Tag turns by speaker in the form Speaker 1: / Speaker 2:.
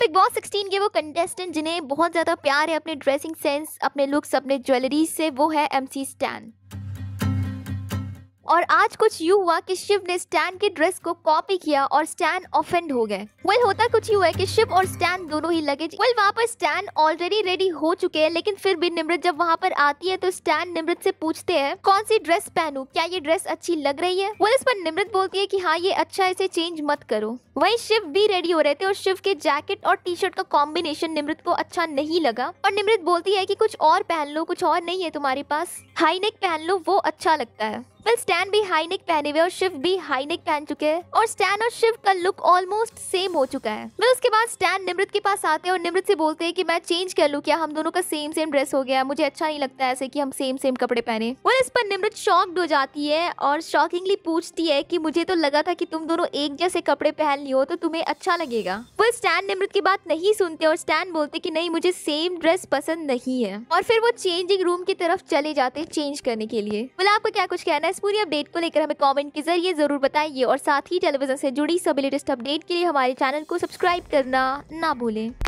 Speaker 1: big boss 16 के वो contestant जिन्हें बहुत ज़्यादा प्यार है अपने ड्रेसिंग सेंस अपने लुक्स अपने ज्वेलरी से वो है एम सी स्टैन और आज कुछ यू हुआ कि शिव ने स्टैन के ड्रेस को कॉपी किया और स्टैन ऑफेंड हो गए वेल well, होता कुछ यू है कि शिव और स्टैन दोनों ही लगे वेल well, वहाँ पर स्टैन ऑलरेडी रेडी हो चुके हैं लेकिन फिर भी निमृत जब वहाँ पर आती है तो स्टैन निमृत से पूछते हैं कौन सी ड्रेस पहनू क्या ये ड्रेस अच्छी लग रही है वेल well, इस पर निमृत बोलती है की हाँ ये अच्छा इसे चेंज मत करो वहीं शिव भी रेडी हो रहे थे और शिव के जैकेट और टी शर्ट का कॉम्बिनेशन निमृत को अच्छा नहीं लगा और निमृत बोलती है कि कुछ और पहन लो कुछ और नहीं है तुम्हारे पास हाई नेक पहन लो वो अच्छा लगता है वेल स्टैन भी हाई नेक पहने हुए और शिव भी हाई नेक पहन चुके हैं और स्टैन और शिव का लुक ऑलमोस्ट सेम हो चुका है वे उसके बाद स्टैन निमृत के पास आते हैं और निमृत से बोलते हैं कि मैं चेंज कर लूँ क्या हम दोनों का सेम सेम ड्रेस हो गया मुझे अच्छा नहीं लगता ऐसे की हम सेम सेम कपड़े पहने वो इस पर निमृत शॉक्ड हो जाती है और शॉकिंगली पूछती है की मुझे तो लगा था की तुम दोनों एक जैसे कपड़े पहन हो तो तुम्हें अच्छा लगेगा पर स्टैन निमृत की बात नहीं सुनते और स्टैन बोलते कि नहीं मुझे सेम ड्रेस पसंद नहीं है और फिर वो चेंजिंग रूम की तरफ चले जाते चेंज करने के लिए बोला आपको क्या कुछ कहना है इस पूरी अपडेट को लेकर हमें कॉमेंट के जरिए जरूर बताइए और साथ ही टेलीविजन से जुड़ी सभी लेटेस्ट अपडेट के लिए हमारे चैनल को सब्सक्राइब करना ना भूलें